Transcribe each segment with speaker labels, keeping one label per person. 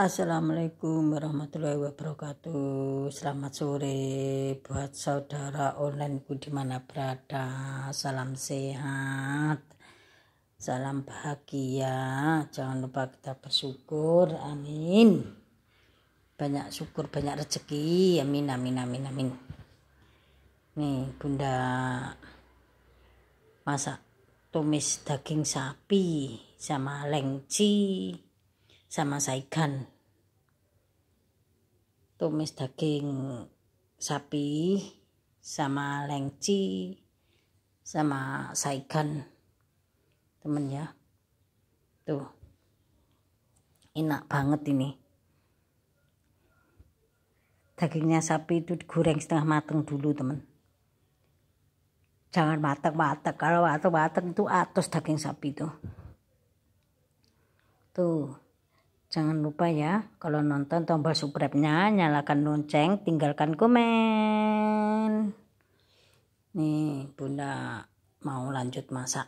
Speaker 1: Assalamualaikum warahmatullahi wabarakatuh Selamat sore buat saudara onlineku dimana berada Salam sehat Salam bahagia Jangan lupa kita bersyukur Amin Banyak syukur banyak rezeki Amin amin amin amin Nih bunda Masak tumis daging sapi sama lengci sama saigan tumis daging sapi sama lengci sama saigan temen ya tuh enak banget ini dagingnya sapi itu digoreng setengah mateng dulu temen jangan matang matang kalau matang matang itu atas daging sapi itu tuh Jangan lupa ya, kalau nonton tombol subscribe-nya, nyalakan lonceng, tinggalkan komen. Nih, Bunda mau lanjut masak.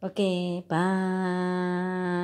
Speaker 1: Oke, okay, bye.